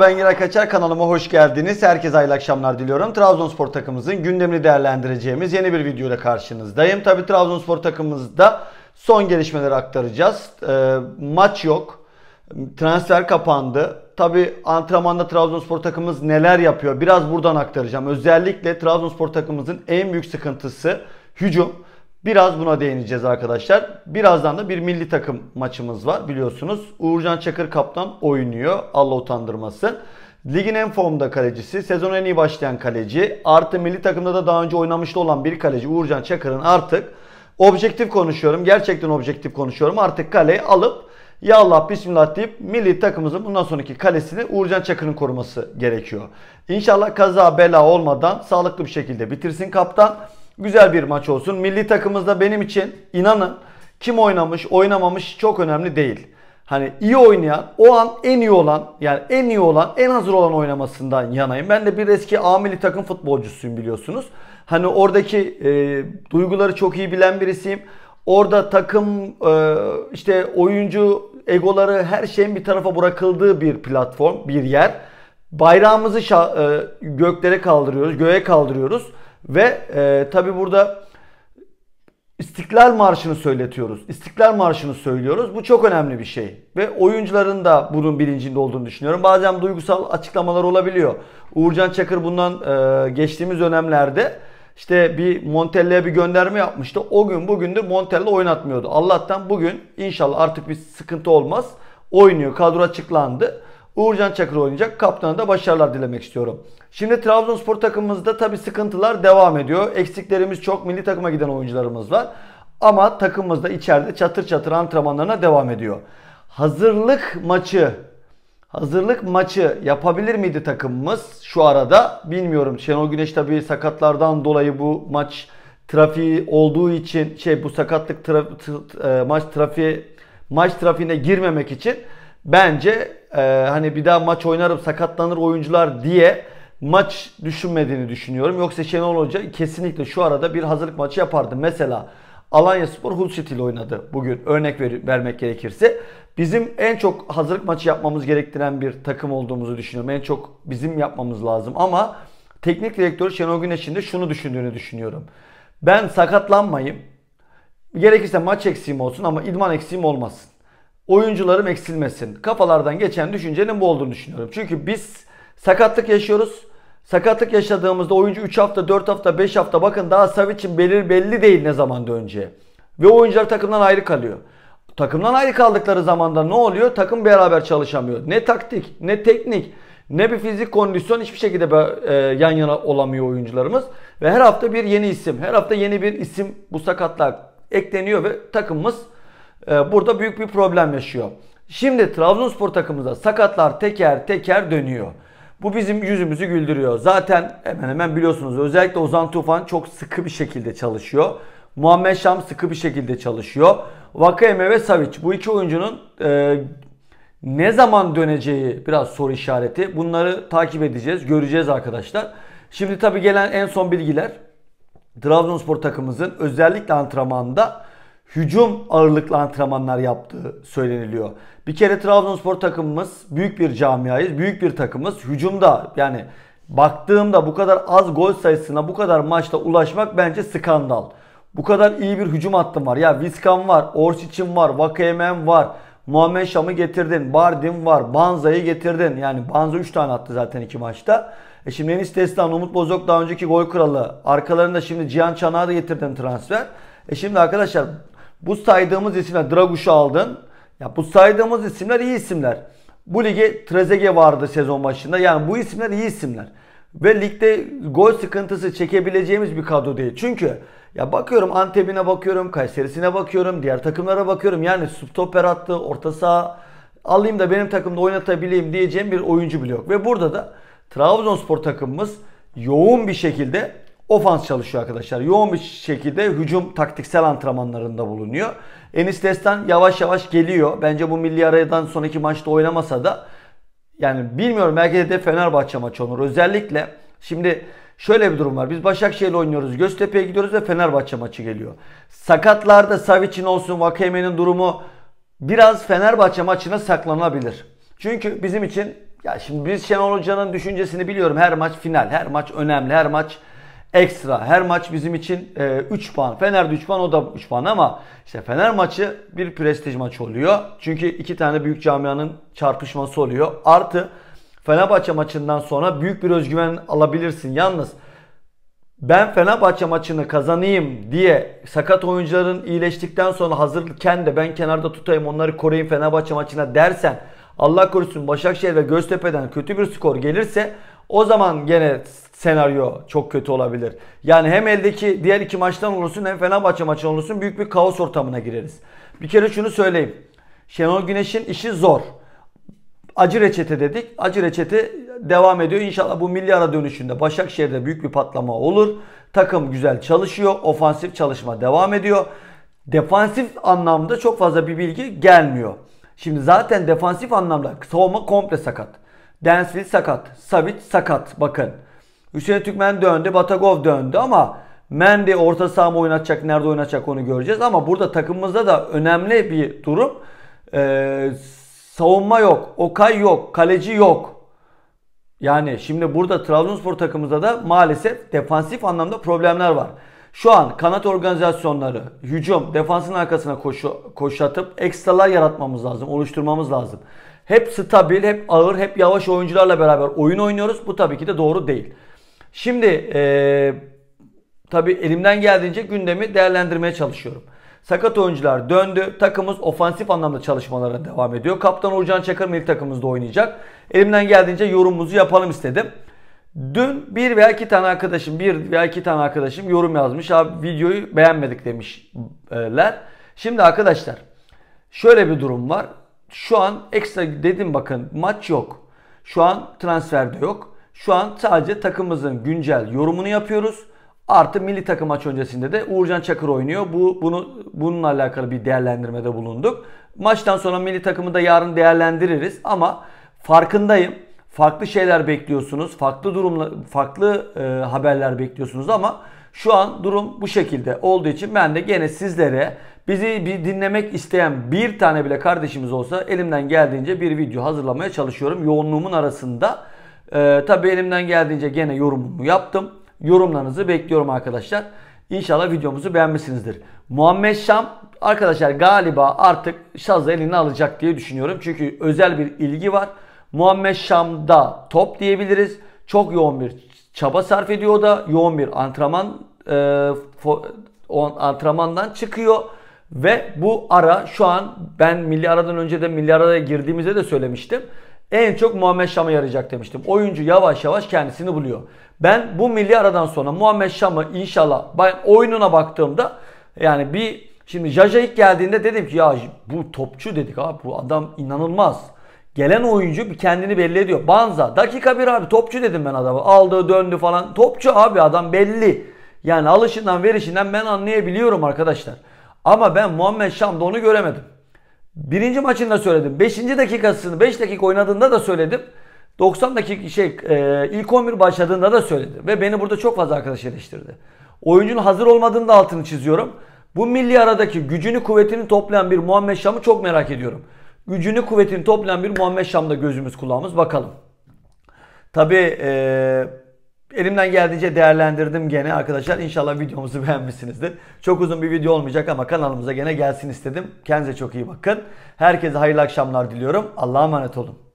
Ben Giray Kaçar kanalıma hoş geldiniz. Herkese hayırlı akşamlar diliyorum. Trabzonspor takımımızın gündemini değerlendireceğimiz yeni bir videoyla karşınızdayım. Tabi Trabzonspor takımımızda son gelişmeleri aktaracağız. E, maç yok. Transfer kapandı. Tabi antrenmanda Trabzonspor takımımız neler yapıyor biraz buradan aktaracağım. Özellikle Trabzonspor takımımızın en büyük sıkıntısı hücum. Biraz buna değineceğiz arkadaşlar. Birazdan da bir milli takım maçımız var biliyorsunuz. Uğurcan Çakır kaptan oynuyor. Allah utandırmasın. Ligin en formda kalecisi, sezon en iyi başlayan kaleci, artı milli takımda da daha önce oynamışlı olan bir kaleci Uğurcan Çakır'ın artık objektif konuşuyorum, gerçekten objektif konuşuyorum. Artık kaleyi alıp ya Allah bismillah deyip milli takımımızın bundan sonraki kalesini Uğurcan Çakır'ın koruması gerekiyor. İnşallah kaza bela olmadan sağlıklı bir şekilde bitirsin kaptan. Güzel bir maç olsun. Milli takımımızda benim için inanın kim oynamış oynamamış çok önemli değil. Hani iyi oynayan o an en iyi olan yani en iyi olan en hazır olan oynamasından yanayım. Ben de bir eski A milli takım futbolcusuyum biliyorsunuz. Hani oradaki e, duyguları çok iyi bilen birisiyim. Orada takım e, işte oyuncu egoları her şeyin bir tarafa bırakıldığı bir platform, bir yer. Bayrağımızı şa- e, göklere kaldırıyoruz, göğe kaldırıyoruz. Ve e, tabi burada İstiklal Marşı'nı söyletiyoruz. İstiklal Marşı'nı söylüyoruz. Bu çok önemli bir şey. Ve oyuncuların da bunun bilincinde olduğunu düşünüyorum. Bazen duygusal açıklamalar olabiliyor. Uğurcan Çakır bundan e, geçtiğimiz dönemlerde işte bir Montella'ya bir gönderme yapmıştı. O gün bugündür Montella oynatmıyordu. Allah'tan bugün inşallah artık bir sıkıntı olmaz. Oynuyor. Kadro açıklandı. Uğurcan Çakır oynayacak. Kaptana da başarılar dilemek istiyorum. Şimdi Trabzonspor takımımızda tabii sıkıntılar devam ediyor. Eksiklerimiz çok. Milli takıma giden oyuncularımız var. Ama takımımız da içeride çatır çatır antrenmanlarına devam ediyor. Hazırlık maçı Hazırlık maçı yapabilir miydi takımımız şu arada? Bilmiyorum. Şenol Güneş tabi sakatlardan dolayı bu maç trafiği olduğu için şey bu sakatlık traf, t, e, maç trafiği maç trafiğine girmemek için bence e, hani bir daha maç oynarım sakatlanır oyuncular diye maç düşünmediğini düşünüyorum. Yoksa Şenol Hoca kesinlikle şu arada bir hazırlık maçı yapardı. Mesela Alanya Spor Hull ile oynadı bugün örnek ver, vermek gerekirse. Bizim en çok hazırlık maçı yapmamız gerektiren bir takım olduğumuzu düşünüyorum. En çok bizim yapmamız lazım ama teknik direktör Şenol Güneş'in de şunu düşündüğünü düşünüyorum. Ben sakatlanmayayım. Gerekirse maç eksiğim olsun ama idman eksiğim olmasın oyuncularım eksilmesin. Kafalardan geçen düşüncenin bu olduğunu düşünüyorum. Çünkü biz sakatlık yaşıyoruz. Sakatlık yaşadığımızda oyuncu 3 hafta, 4 hafta, 5 hafta bakın daha Savic'in belir belli değil ne zaman döneceği. Ve oyuncular takımdan ayrı kalıyor. Takımdan ayrı kaldıkları zamanda ne oluyor? Takım beraber çalışamıyor. Ne taktik, ne teknik, ne bir fizik kondisyon hiçbir şekilde e, yan yana olamıyor oyuncularımız. Ve her hafta bir yeni isim, her hafta yeni bir isim bu sakatlığa ekleniyor ve takımımız ee, burada büyük bir problem yaşıyor. Şimdi Trabzonspor takımında sakatlar teker teker dönüyor. Bu bizim yüzümüzü güldürüyor. Zaten hemen hemen biliyorsunuz özellikle Ozan Tufan çok sıkı bir şekilde çalışıyor. Muhammed Şam sıkı bir şekilde çalışıyor. Vakayeme ve Savic bu iki oyuncunun e, ne zaman döneceği biraz soru işareti. Bunları takip edeceğiz, göreceğiz arkadaşlar. Şimdi tabii gelen en son bilgiler Trabzonspor takımımızın özellikle antrenmanda hücum ağırlıklı antrenmanlar yaptığı söyleniliyor. Bir kere Trabzonspor takımımız büyük bir camiayız. Büyük bir takımız. Hücumda yani baktığımda bu kadar az gol sayısına bu kadar maçta ulaşmak bence skandal. Bu kadar iyi bir hücum hattım var. Ya Viskan var, Orsic'in var, Vakayemen var. Muhammed Şam'ı getirdin. Bardim var. Banza'yı getirdin. Yani Banza 3 tane attı zaten 2 maçta. E şimdi Enis Destan, Umut Bozok daha önceki gol kralı. Arkalarında şimdi Cihan Çanağı da getirdin transfer. E şimdi arkadaşlar bu saydığımız isimler Draguş'u aldın. Ya bu saydığımız isimler iyi isimler. Bu lige Trezege vardı sezon başında. Yani bu isimler iyi isimler. Ve ligde gol sıkıntısı çekebileceğimiz bir kadro değil. Çünkü ya bakıyorum Antep'ine bakıyorum, Kayseri'sine bakıyorum, diğer takımlara bakıyorum. Yani stoper attı, orta saha alayım da benim takımda oynatabileyim diyeceğim bir oyuncu bile yok. Ve burada da Trabzonspor takımımız yoğun bir şekilde ofans çalışıyor arkadaşlar. Yoğun bir şekilde hücum taktiksel antrenmanlarında bulunuyor. Enis Destan yavaş yavaş geliyor. Bence bu milli arayadan sonraki maçta oynamasa da yani bilmiyorum belki de Fenerbahçe maçı olur. Özellikle şimdi şöyle bir durum var. Biz Başakşehir'le oynuyoruz. Göztepe'ye gidiyoruz ve Fenerbahçe maçı geliyor. Sakatlarda Savic'in olsun Vakayeme'nin durumu biraz Fenerbahçe maçına saklanabilir. Çünkü bizim için ya şimdi biz Şenol Hoca'nın düşüncesini biliyorum. Her maç final, her maç önemli, her maç ekstra. Her maç bizim için e, puan. Fener'de 3 puan o da 3 puan ama işte Fener maçı bir prestij maçı oluyor. Çünkü iki tane büyük camianın çarpışması oluyor. Artı Fenerbahçe maçından sonra büyük bir özgüven alabilirsin. Yalnız ben Fenerbahçe maçını kazanayım diye sakat oyuncuların iyileştikten sonra hazırken de ben kenarda tutayım onları koruyayım Fenerbahçe maçına dersen Allah korusun Başakşehir ve Göztepe'den kötü bir skor gelirse o zaman gene senaryo çok kötü olabilir. Yani hem eldeki diğer iki maçtan olursun hem Fenerbahçe maçından olursun büyük bir kaos ortamına gireriz. Bir kere şunu söyleyeyim. Şenol Güneş'in işi zor. Acı reçete dedik. Acı reçete devam ediyor. İnşallah bu milyara dönüşünde Başakşehir'de büyük bir patlama olur. Takım güzel çalışıyor. Ofansif çalışma devam ediyor. Defansif anlamda çok fazla bir bilgi gelmiyor. Şimdi zaten defansif anlamda savunma komple sakat. Densville sakat. Savic sakat. Bakın. Hüseyin Türkmen döndü. Batagov döndü ama Mendy orta saha mı oynatacak, nerede oynatacak onu göreceğiz. Ama burada takımımızda da önemli bir durum. Ee, savunma yok, Okay yok, kaleci yok. Yani şimdi burada Trabzonspor takımımızda da maalesef defansif anlamda problemler var. Şu an kanat organizasyonları hücum, defansın arkasına koşu, koşatıp ekstralar yaratmamız lazım, oluşturmamız lazım. Hep stabil, hep ağır, hep yavaş oyuncularla beraber oyun oynuyoruz. Bu tabii ki de doğru değil. Şimdi ee, tabii elimden geldiğince gündemi değerlendirmeye çalışıyorum. Sakat oyuncular döndü. Takımız ofansif anlamda çalışmalara devam ediyor. Kaptan Uğurcan Çakır milli takımımızda oynayacak. Elimden geldiğince yorumumuzu yapalım istedim. Dün bir veya iki tane arkadaşım, bir veya iki tane arkadaşım yorum yazmış. Abi videoyu beğenmedik demişler. Şimdi arkadaşlar şöyle bir durum var şu an ekstra dedim bakın maç yok. Şu an transfer de yok. Şu an sadece takımımızın güncel yorumunu yapıyoruz. Artı milli takım maç öncesinde de Uğurcan Çakır oynuyor. Bu bunu bununla alakalı bir değerlendirmede bulunduk. Maçtan sonra milli takımı da yarın değerlendiririz ama farkındayım. Farklı şeyler bekliyorsunuz. Farklı durumla farklı e, haberler bekliyorsunuz ama şu an durum bu şekilde olduğu için ben de gene sizlere Bizi bir dinlemek isteyen bir tane bile kardeşimiz olsa elimden geldiğince bir video hazırlamaya çalışıyorum. Yoğunluğumun arasında ee, tabii elimden geldiğince gene yorumumu yaptım. Yorumlarınızı bekliyorum arkadaşlar. İnşallah videomuzu beğenmişsinizdir. Muhammed Şam arkadaşlar galiba artık Şaz'ı eline alacak diye düşünüyorum. Çünkü özel bir ilgi var. Muhammed Şam'da top diyebiliriz. Çok yoğun bir çaba sarf ediyor da. Yoğun bir antrenman e, fo, antrenmandan çıkıyor. Ve bu ara şu an ben milli aradan önce de milli araya girdiğimizde de söylemiştim. En çok Muhammed Şam'a yarayacak demiştim. Oyuncu yavaş yavaş kendisini buluyor. Ben bu milli aradan sonra Muhammed Şam'ı inşallah ben oyununa baktığımda yani bir şimdi Jaja ilk geldiğinde dedim ki ya bu topçu dedik abi bu adam inanılmaz. Gelen oyuncu bir kendini belli ediyor. Banza dakika bir abi topçu dedim ben adamı. Aldı döndü falan. Topçu abi adam belli. Yani alışından verişinden ben anlayabiliyorum arkadaşlar. Ama ben Muhammed Şam'da onu göremedim. Birinci maçında söyledim. Beşinci dakikasını 5 dakika oynadığında da söyledim. 90 dakika şey e, ilk 11 başladığında da söyledim. Ve beni burada çok fazla arkadaş eleştirdi. Oyuncunun hazır olmadığını da altını çiziyorum. Bu milli aradaki gücünü kuvvetini toplayan bir Muhammed Şam'ı çok merak ediyorum. Gücünü kuvvetini toplayan bir Muhammed Şam'da gözümüz kulağımız bakalım. Tabi e, Elimden geldiğince değerlendirdim gene arkadaşlar. İnşallah videomuzu beğenmişsinizdir. Çok uzun bir video olmayacak ama kanalımıza gene gelsin istedim. Kendinize çok iyi bakın. Herkese hayırlı akşamlar diliyorum. Allah'a emanet olun.